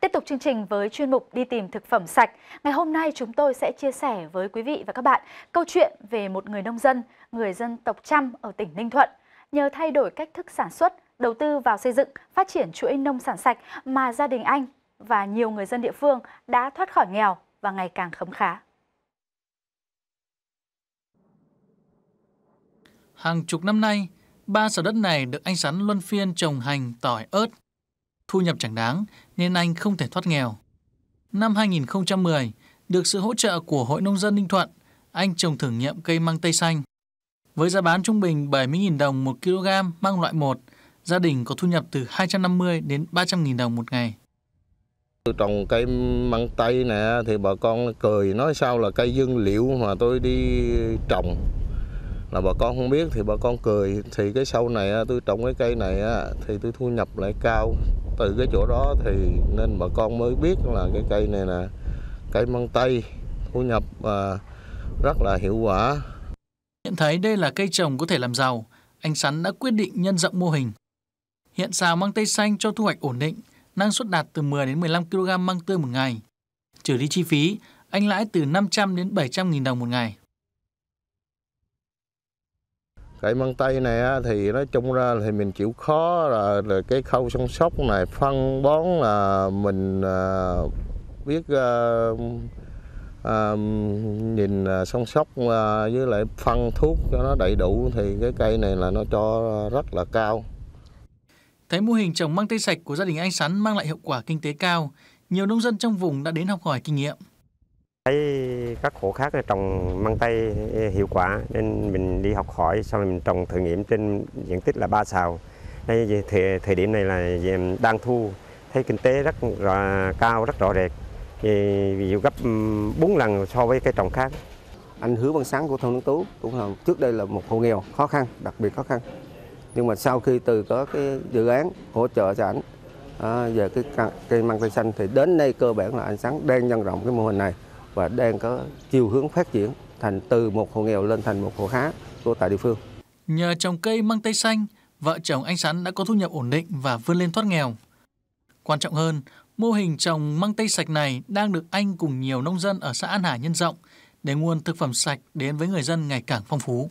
Tiếp tục chương trình với chuyên mục Đi tìm thực phẩm sạch. Ngày hôm nay chúng tôi sẽ chia sẻ với quý vị và các bạn câu chuyện về một người nông dân, người dân tộc Trăm ở tỉnh Ninh Thuận. Nhờ thay đổi cách thức sản xuất, đầu tư vào xây dựng, phát triển chuỗi nông sản sạch mà gia đình anh và nhiều người dân địa phương đã thoát khỏi nghèo và ngày càng khấm khá. Hàng chục năm nay, ba sở đất này được anh Sắn luân phiên trồng hành, tỏi, ớt thu nhập chẳng đáng nên anh không thể thoát nghèo. Năm 2010, được sự hỗ trợ của Hội Nông dân Ninh Thuận, anh trồng thử nghiệm cây măng tây xanh. Với giá bán trung bình 70.000 đồng 1 kg măng loại 1, gia đình có thu nhập từ 250 đến 300.000 đồng một ngày. Tôi Trồng cây măng tây nè thì bà con cười nói sao là cây dương liệu mà tôi đi trồng là bà con không biết thì bà con cười thì cái sau này tôi trồng cái cây này thì tôi thu nhập lại cao từ cái chỗ đó thì nên bà con mới biết là cái cây này là cây măng tây thu nhập à, rất là hiệu quả. Nhận thấy đây là cây trồng có thể làm giàu, anh Sắn đã quyết định nhân rộng mô hình. Hiện xào măng tây xanh cho thu hoạch ổn định, năng suất đạt từ 10 đến 15 kg măng tươi một ngày. Trừ đi chi phí, anh lãi từ 500 đến 700 nghìn đồng một ngày. Cây măng tây này thì nói chung ra thì mình chịu khó là, là cái khâu chăm sóc này phân bón là mình à, biết à, à, nhìn chăm à, sóc à, với lại phân thuốc cho nó đầy đủ thì cái cây này là nó cho rất là cao. Thấy mô hình trồng măng tây sạch của gia đình anh Sắn mang lại hiệu quả kinh tế cao, nhiều nông dân trong vùng đã đến học hỏi kinh nghiệm thấy các hộ khác trồng măng tây hiệu quả nên mình đi học hỏi xong mình trồng thử nghiệm trên diện tích là ba sào đây thời, thời điểm này là đang thu thấy kinh tế rất là cao rất rõ rệt ví dụ gấp 4 lần so với cây trồng khác anh Hứa Văn Sáng của thôn Nắng Tú cũng là trước đây là một hộ nghèo khó khăn đặc biệt khó khăn nhưng mà sau khi từ có cái dự án hỗ trợ cho ảnh à, về cái cây măng tây xanh thì đến nay cơ bản là anh Sáng đang nhân rộng cái mô hình này và đang có chiều hướng phát triển thành từ một hộ nghèo lên thành một hộ khá của tại địa phương. Nhờ trồng cây măng tây xanh, vợ chồng anh Sắn đã có thu nhập ổn định và vươn lên thoát nghèo. Quan trọng hơn, mô hình trồng măng tây sạch này đang được anh cùng nhiều nông dân ở xã An Hải nhân rộng để nguồn thực phẩm sạch đến với người dân ngày càng phong phú.